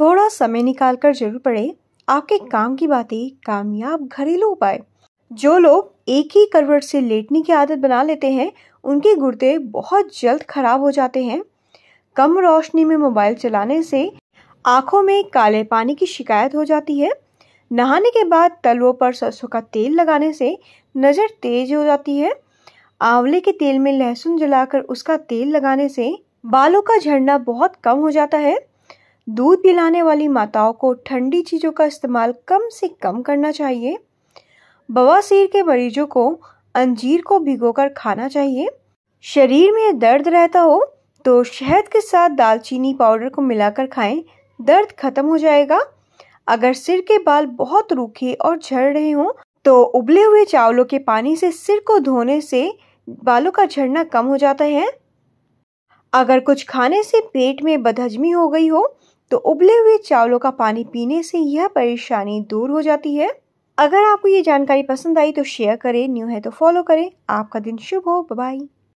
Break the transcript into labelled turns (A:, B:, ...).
A: थोड़ा समय निकाल कर जरूर पढ़े आपके काम की बातें कामयाब घरेलू उपाय जो लोग एक ही करवट से लेटने की आदत बना लेते हैं उनके गुर्दे बहुत जल्द खराब हो जाते हैं कम रोशनी में मोबाइल चलाने से आँखों में काले पानी की शिकायत हो जाती है नहाने के बाद तलवों पर सरसों का तेल लगाने से नज़र तेज हो जाती है आंवले के तेल में लहसुन जलाकर उसका तेल लगाने से बालों का झड़ना बहुत कम हो जाता है दूध पिलाने वाली माताओं को ठंडी चीज़ों का इस्तेमाल कम से कम करना चाहिए बवासीर के मरीजों को अंजीर को भिगोकर खाना चाहिए शरीर में दर्द रहता हो तो शहद के साथ दालचीनी पाउडर को मिलाकर खाएं दर्द खत्म हो जाएगा अगर सिर के बाल बहुत रूखे और झड़ रहे हों तो उबले हुए चावलों के पानी से सिर को धोने से बालों का झड़ना कम हो जाता है अगर कुछ खाने से पेट में बदहजमी हो गई हो तो उबले हुए चावलों का पानी पीने से यह परेशानी दूर हो जाती है अगर आपको ये जानकारी पसंद आई तो शेयर करें न्यू है तो फॉलो करें आपका दिन शुभ हो बाय